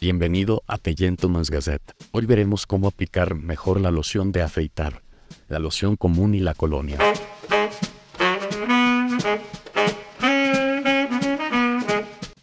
Bienvenido a Man's Gazette. Hoy veremos cómo aplicar mejor la loción de afeitar, la loción común y la colonia.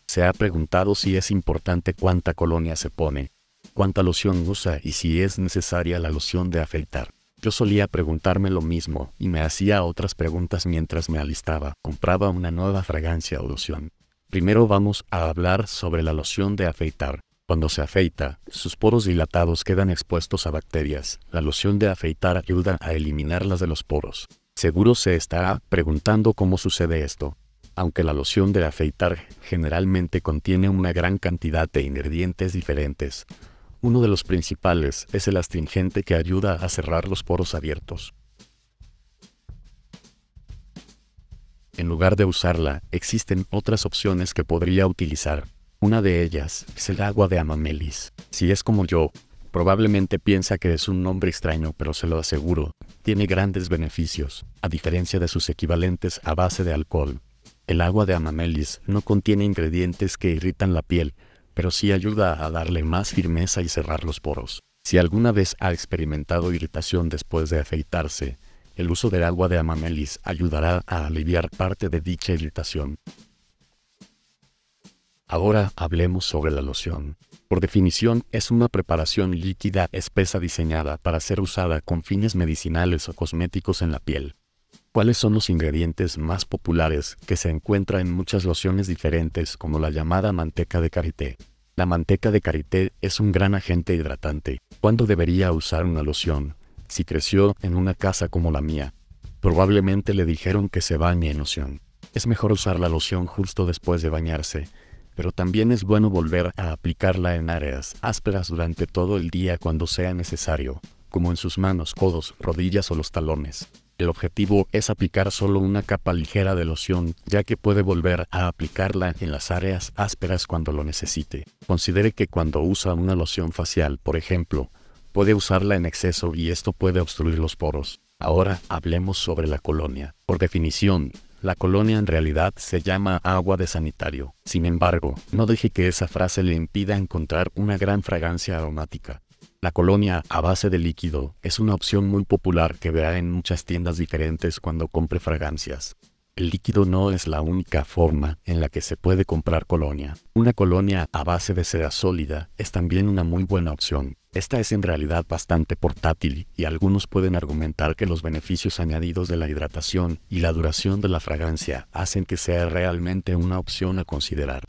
Se ha preguntado si es importante cuánta colonia se pone, cuánta loción usa y si es necesaria la loción de afeitar. Yo solía preguntarme lo mismo y me hacía otras preguntas mientras me alistaba, compraba una nueva fragancia o loción. Primero vamos a hablar sobre la loción de afeitar. Cuando se afeita, sus poros dilatados quedan expuestos a bacterias. La loción de afeitar ayuda a eliminarlas de los poros. Seguro se estará preguntando cómo sucede esto. Aunque la loción de afeitar generalmente contiene una gran cantidad de ingredientes diferentes, uno de los principales es el astringente que ayuda a cerrar los poros abiertos. En lugar de usarla, existen otras opciones que podría utilizar. Una de ellas es el agua de Amamelis. Si es como yo, probablemente piensa que es un nombre extraño, pero se lo aseguro, tiene grandes beneficios, a diferencia de sus equivalentes a base de alcohol. El agua de Amamelis no contiene ingredientes que irritan la piel, pero sí ayuda a darle más firmeza y cerrar los poros. Si alguna vez ha experimentado irritación después de afeitarse, el uso del agua de amamelis ayudará a aliviar parte de dicha irritación. Ahora hablemos sobre la loción. Por definición, es una preparación líquida espesa diseñada para ser usada con fines medicinales o cosméticos en la piel. ¿Cuáles son los ingredientes más populares que se encuentra en muchas lociones diferentes como la llamada manteca de karité? La manteca de karité es un gran agente hidratante. ¿Cuándo debería usar una loción? Si creció en una casa como la mía, probablemente le dijeron que se bañe en loción. Es mejor usar la loción justo después de bañarse, pero también es bueno volver a aplicarla en áreas ásperas durante todo el día cuando sea necesario, como en sus manos, codos, rodillas o los talones. El objetivo es aplicar solo una capa ligera de loción, ya que puede volver a aplicarla en las áreas ásperas cuando lo necesite. Considere que cuando usa una loción facial, por ejemplo, puede usarla en exceso y esto puede obstruir los poros. Ahora hablemos sobre la colonia. Por definición, la colonia en realidad se llama agua de sanitario. Sin embargo, no deje que esa frase le impida encontrar una gran fragancia aromática. La colonia a base de líquido es una opción muy popular que verá en muchas tiendas diferentes cuando compre fragancias. El líquido no es la única forma en la que se puede comprar colonia. Una colonia a base de seda sólida es también una muy buena opción. Esta es en realidad bastante portátil y algunos pueden argumentar que los beneficios añadidos de la hidratación y la duración de la fragancia hacen que sea realmente una opción a considerar.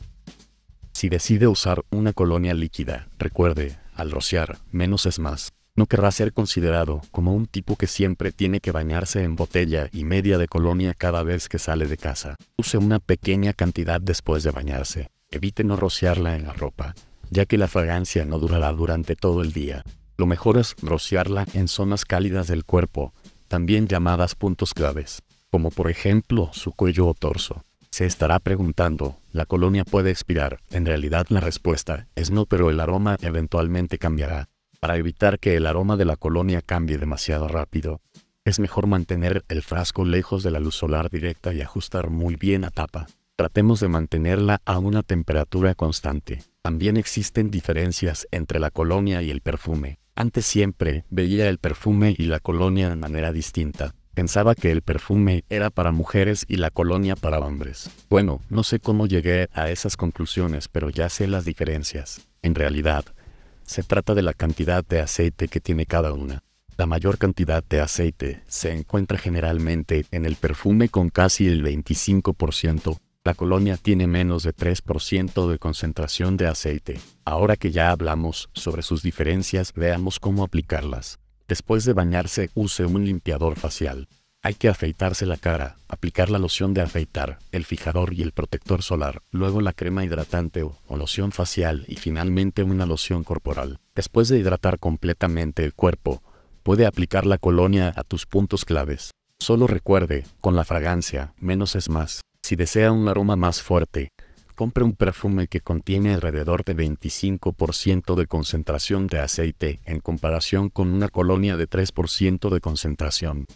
Si decide usar una colonia líquida, recuerde, al rociar, menos es más no querrá ser considerado como un tipo que siempre tiene que bañarse en botella y media de colonia cada vez que sale de casa. Use una pequeña cantidad después de bañarse. Evite no rociarla en la ropa, ya que la fragancia no durará durante todo el día. Lo mejor es rociarla en zonas cálidas del cuerpo, también llamadas puntos claves, como por ejemplo su cuello o torso. Se estará preguntando, ¿la colonia puede expirar? En realidad la respuesta es no, pero el aroma eventualmente cambiará. Para evitar que el aroma de la colonia cambie demasiado rápido, es mejor mantener el frasco lejos de la luz solar directa y ajustar muy bien la tapa. Tratemos de mantenerla a una temperatura constante. También existen diferencias entre la colonia y el perfume. Antes siempre veía el perfume y la colonia de manera distinta. Pensaba que el perfume era para mujeres y la colonia para hombres. Bueno, no sé cómo llegué a esas conclusiones, pero ya sé las diferencias. En realidad, se trata de la cantidad de aceite que tiene cada una. La mayor cantidad de aceite se encuentra generalmente en el perfume con casi el 25%. La colonia tiene menos de 3% de concentración de aceite. Ahora que ya hablamos sobre sus diferencias, veamos cómo aplicarlas. Después de bañarse, use un limpiador facial. Hay que afeitarse la cara, aplicar la loción de afeitar, el fijador y el protector solar, luego la crema hidratante o, loción facial y finalmente una loción corporal. Después de hidratar completamente el cuerpo, puede aplicar la colonia a tus puntos claves. Solo recuerde, con la fragancia, menos es más. Si desea un aroma más fuerte, compre un perfume que contiene alrededor de 25% de concentración de aceite en comparación con una colonia de 3% de concentración.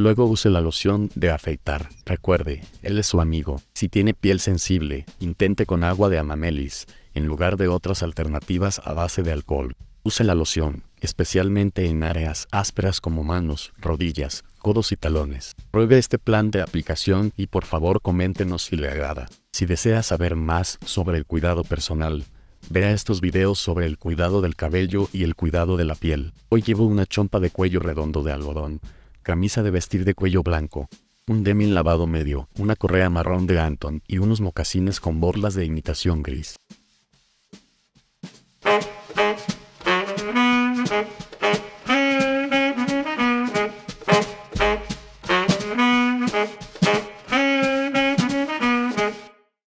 Luego use la loción de afeitar. Recuerde, él es su amigo. Si tiene piel sensible, intente con agua de amamelis, en lugar de otras alternativas a base de alcohol. Use la loción, especialmente en áreas ásperas como manos, rodillas, codos y talones. Pruebe este plan de aplicación y por favor coméntenos si le agrada. Si desea saber más sobre el cuidado personal, Vea estos videos sobre el cuidado del cabello y el cuidado de la piel. Hoy llevo una chompa de cuello redondo de algodón, camisa de vestir de cuello blanco, un denim lavado medio, una correa marrón de Anton y unos mocasines con borlas de imitación gris.